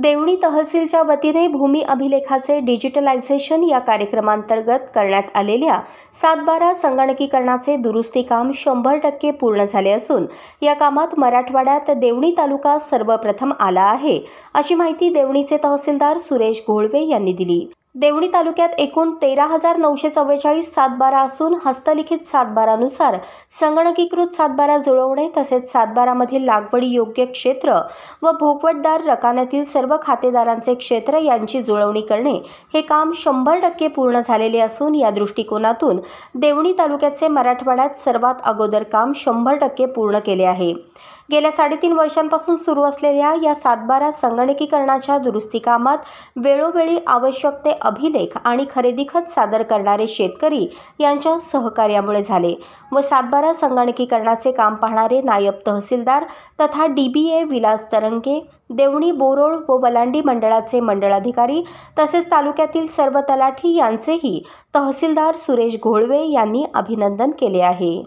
देवणी तहसीलच्या वतीने भूमी अभिलेखाचे डिजिटलायझेशन या कार्यक्रमांतर्गत करण्यात आलेल्या सातबारा संगणकीकरणाचे दुरुस्ती काम शंभर टक्के पूर्ण झाले असून या कामात मराठवाड्यात देवणी तालुका सर्वप्रथम आला आहे अशी माहिती देवणीचे तहसीलदार सुरेश घोळवे यांनी दिली देवणी तालुक्यात एकूण तेरा हजार नऊशे चव्वेचाळीस सातबारा असून हस्तलिखित सातबारानुसार संगणकीकृत सातबारा जुळवणे तसेच सातबारामधील लागवडी योग्य क्षेत्र व भोगवटदार रकान्यातील सर्व खातेदारांचे क्षेत्र यांची जुळवणी करणे हे काम शंभर टक्के पूर्ण झालेले असून या दृष्टिकोनातून देवणी तालुक्याचे मराठवाड्यात सर्वात अगोदर काम शंभर टक्के पूर्ण केले आहे गेल्या साडेतीन वर्षांपासून सुरू असलेल्या या सातबारा संगणकीकरणाच्या दुरुस्ती कामात वेळोवेळी आवश्यक ते अभिलेख आणि खरेदी खत सादर करणारे शेतकरी यांच्या सहकार्यामुळे झाले व सातबारा संगणकीकरणाचे काम पाहणारे नायब तहसीलदार तथा डीबीए विलास तरंगे देवणी बोरोळ व वलांडी मंडळाचे मंडळाधिकारी तसेच तालुक्यातील सर्व तलाठी यांचेही तहसीलदार सुरेश घोळवे यांनी अभिनंदन केले आहे